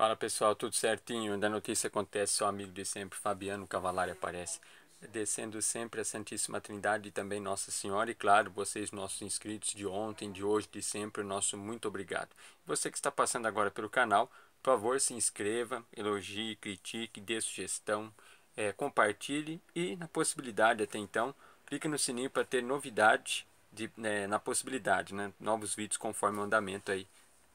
Fala pessoal, tudo certinho? Da notícia acontece, seu amigo de sempre, Fabiano Cavalari aparece. Descendo sempre a Santíssima Trindade e também Nossa Senhora, e claro, vocês, nossos inscritos de ontem, de hoje, de sempre, nosso muito obrigado. Você que está passando agora pelo canal, por favor, se inscreva, elogie, critique, dê sugestão, é, compartilhe e, na possibilidade até então, clique no sininho para ter novidade de, né, na possibilidade, né? novos vídeos conforme o andamento aí,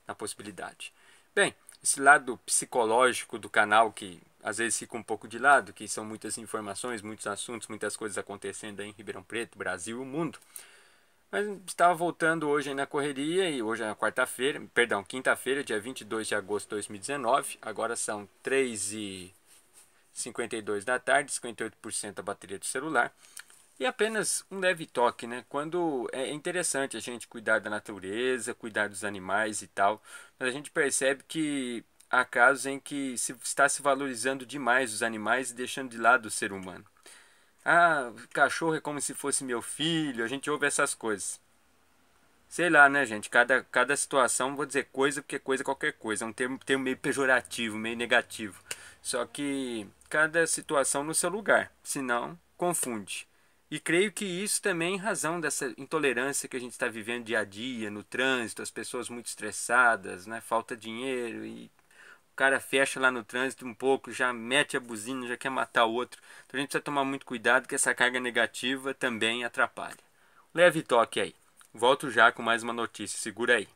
na possibilidade. Bem, esse lado psicológico do canal que às vezes fica um pouco de lado, que são muitas informações, muitos assuntos, muitas coisas acontecendo aí em Ribeirão Preto, Brasil e o mundo. Mas estava voltando hoje na correria e hoje é quarta-feira, perdão, quinta-feira, dia 22 de agosto de 2019. Agora são 3 e 52 da tarde, 58% da bateria do celular. E apenas um leve toque, né? Quando é, é interessante a gente cuidar da natureza, cuidar dos animais e tal, mas a gente percebe que há casos em que se está se valorizando demais os animais e deixando de lado o ser humano. Ah, cachorro é como se fosse meu filho, a gente ouve essas coisas. Sei lá, né, gente? Cada, cada situação, vou dizer coisa, porque é coisa é qualquer coisa. É um termo, termo meio pejorativo, meio negativo. Só que cada situação no seu lugar, senão confunde. E creio que isso também em é razão dessa intolerância que a gente está vivendo dia a dia, no trânsito, as pessoas muito estressadas, né? falta dinheiro e o cara fecha lá no trânsito um pouco, já mete a buzina, já quer matar o outro. Então a gente precisa tomar muito cuidado que essa carga negativa também atrapalha. Leve toque aí. Volto já com mais uma notícia, segura aí.